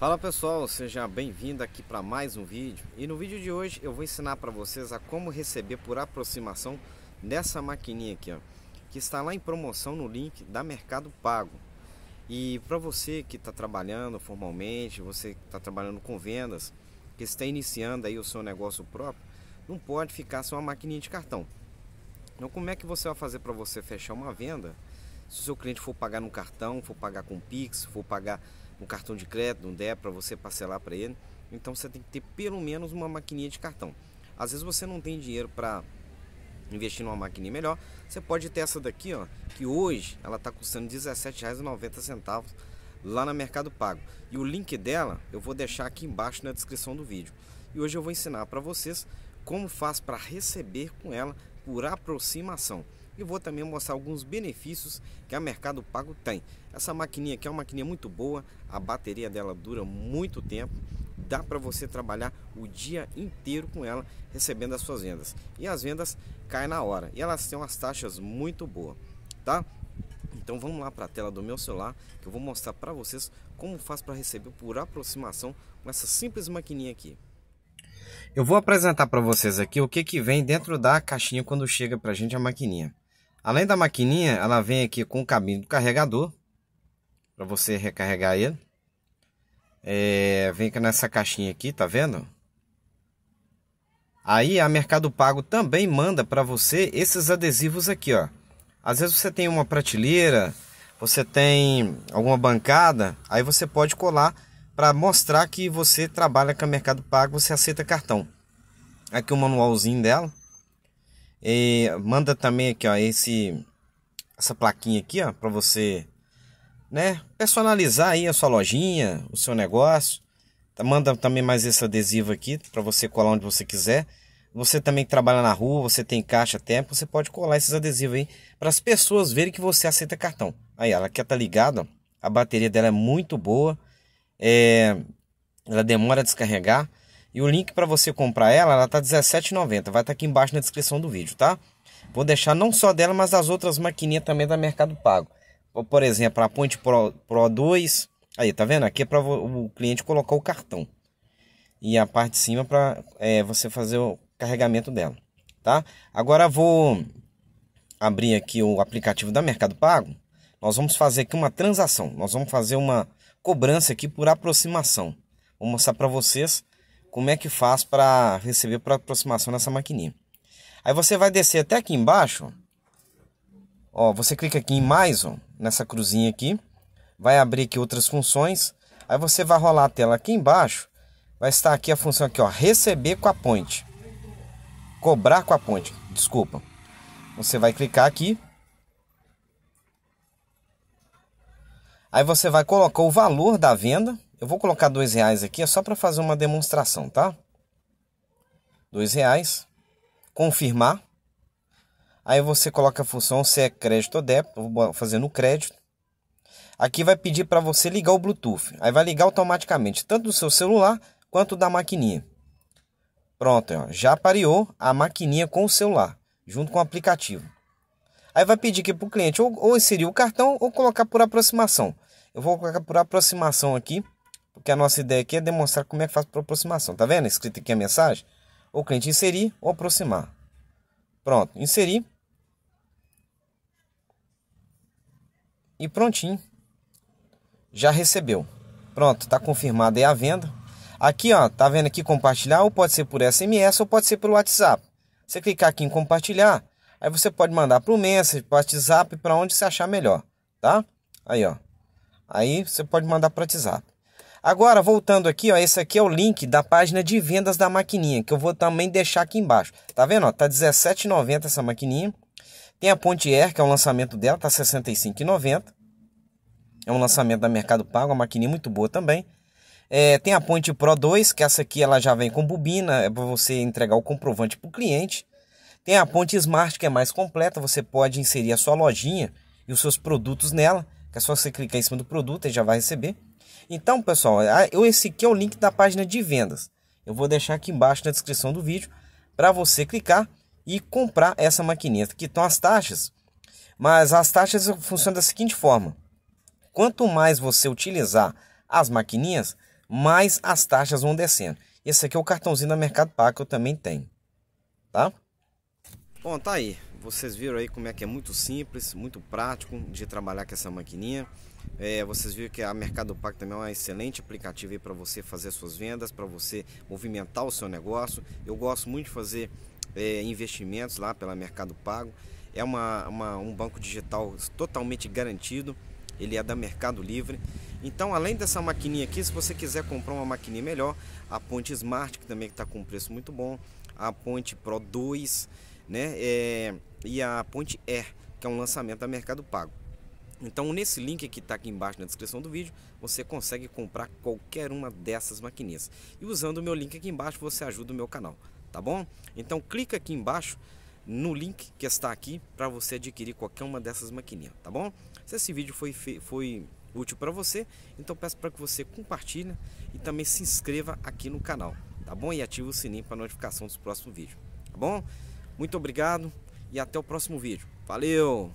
Fala pessoal, seja bem-vindo aqui para mais um vídeo e no vídeo de hoje eu vou ensinar para vocês a como receber por aproximação dessa maquininha aqui ó, que está lá em promoção no link da Mercado Pago e para você que está trabalhando formalmente, você que está trabalhando com vendas, que está iniciando aí o seu negócio próprio, não pode ficar só uma maquininha de cartão. Então como é que você vai fazer para você fechar uma venda se o seu cliente for pagar no cartão, for pagar com Pix, for pagar um cartão de crédito, um débito para você parcelar para ele. Então você tem que ter pelo menos uma maquininha de cartão. Às vezes você não tem dinheiro para investir numa maquininha melhor, você pode ter essa daqui, ó, que hoje ela está custando R$17,90 lá na Mercado Pago. E o link dela eu vou deixar aqui embaixo na descrição do vídeo. E hoje eu vou ensinar para vocês como faz para receber com ela por aproximação e vou também mostrar alguns benefícios que a Mercado Pago tem. Essa maquininha aqui é uma maquininha muito boa, a bateria dela dura muito tempo, dá para você trabalhar o dia inteiro com ela recebendo as suas vendas. E as vendas caem na hora e elas têm umas taxas muito boas, tá? Então vamos lá para a tela do meu celular que eu vou mostrar para vocês como faz para receber por aproximação com essa simples maquininha aqui. Eu vou apresentar para vocês aqui o que, que vem dentro da caixinha quando chega para a gente a maquininha. Além da maquininha, ela vem aqui com o cabinho do carregador para você recarregar ele. É, vem nessa caixinha aqui, tá vendo? Aí a Mercado Pago também manda para você esses adesivos aqui, ó. Às vezes você tem uma prateleira, você tem alguma bancada, aí você pode colar para mostrar que você trabalha com a Mercado Pago, você aceita cartão. Aqui o manualzinho dela. E manda também aqui, ó, esse essa plaquinha aqui, ó, para você, né, personalizar aí a sua lojinha, o seu negócio. Tá, manda também mais esse adesivo aqui para você colar onde você quiser. Você também que trabalha na rua, você tem caixa tempo, você pode colar esses adesivos aí para as pessoas verem que você aceita cartão. Aí ela aqui tá ligada, a bateria dela é muito boa. É, ela demora a descarregar. E o link para você comprar ela, ela tá R$17,90. Vai estar tá aqui embaixo na descrição do vídeo, tá? Vou deixar não só dela, mas das outras maquininhas também da Mercado Pago. Por exemplo, a Point Pro, Pro 2. Aí, tá vendo? Aqui é para o cliente colocar o cartão. E a parte de cima para é, você fazer o carregamento dela, tá? Agora vou abrir aqui o aplicativo da Mercado Pago. Nós vamos fazer aqui uma transação. Nós vamos fazer uma cobrança aqui por aproximação. Vou mostrar para vocês como é que faz para receber para aproximação nessa maquininha. Aí você vai descer até aqui embaixo. Ó, você clica aqui em mais, ó, nessa cruzinha aqui. Vai abrir aqui outras funções. Aí você vai rolar a tela aqui embaixo. Vai estar aqui a função aqui, ó, receber com a ponte. Cobrar com a ponte, desculpa. Você vai clicar aqui. Aí você vai colocar o valor da venda. Eu vou colocar dois reais aqui, é só para fazer uma demonstração, tá? Dois reais. Confirmar. Aí você coloca a função se é crédito ou débito. Vou fazer no crédito. Aqui vai pedir para você ligar o Bluetooth. Aí vai ligar automaticamente, tanto do seu celular quanto da maquininha. Pronto, ó, já pareou a maquininha com o celular, junto com o aplicativo. Aí vai pedir aqui para o cliente ou, ou inserir o cartão ou colocar por aproximação. Eu vou colocar por aproximação aqui. Porque a nossa ideia aqui é demonstrar como é que faz para aproximação. Tá vendo? Escrito aqui a mensagem. O cliente inserir ou aproximar. Pronto, inserir. E prontinho. Já recebeu. Pronto, está confirmada aí a venda. Aqui, ó, tá vendo aqui compartilhar, ou pode ser por SMS ou pode ser pelo WhatsApp. Você clicar aqui em compartilhar, aí você pode mandar para o Messenger, para o WhatsApp, para onde você achar melhor, tá? Aí, ó. Aí você pode mandar para o WhatsApp. Agora, voltando aqui, ó, esse aqui é o link da página de vendas da maquininha, que eu vou também deixar aqui embaixo. Tá vendo? Ó, tá R$17,90 essa maquininha. Tem a Ponte Air, que é o lançamento dela, tá R$65,90. É um lançamento da Mercado Pago, uma maquininha muito boa também. É, tem a Ponte Pro 2, que essa aqui ela já vem com bobina, é para você entregar o comprovante para o cliente. Tem a Ponte Smart, que é mais completa, você pode inserir a sua lojinha e os seus produtos nela, que é só você clicar em cima do produto e já vai receber. Então, pessoal, é, ah, esse aqui é o link da página de vendas. Eu vou deixar aqui embaixo na descrição do vídeo para você clicar e comprar essa maquineta. Aqui estão as taxas, mas as taxas funcionam da seguinte forma: quanto mais você utilizar as maquininhas, mais as taxas vão descendo. Esse aqui é o cartãozinho da Mercado Pago que eu também tenho, tá? Bom, tá aí. Vocês viram aí como é que é muito simples, muito prático de trabalhar com essa maquininha. É, vocês viram que a Mercado Pago também é um excelente aplicativo para você fazer suas vendas, para você movimentar o seu negócio. Eu gosto muito de fazer é, investimentos lá pela Mercado Pago. É uma, uma, um banco digital totalmente garantido. Ele é da Mercado Livre. Então, além dessa maquininha aqui, se você quiser comprar uma maquininha melhor, a Ponte Smart, que também está com um preço muito bom, a Ponte Pro 2, né? É, e a Ponte Air, que é um lançamento da Mercado Pago. Então, nesse link que está aqui embaixo na descrição do vídeo, você consegue comprar qualquer uma dessas maquininhas. E usando o meu link aqui embaixo, você ajuda o meu canal, tá bom? Então, clica aqui embaixo no link que está aqui para você adquirir qualquer uma dessas maquininhas, tá bom? Se esse vídeo foi, foi útil para você, então peço para que você compartilhe e também se inscreva aqui no canal, tá bom? E ative o sininho para notificação dos próximos vídeos, tá bom? Muito obrigado e até o próximo vídeo. Valeu!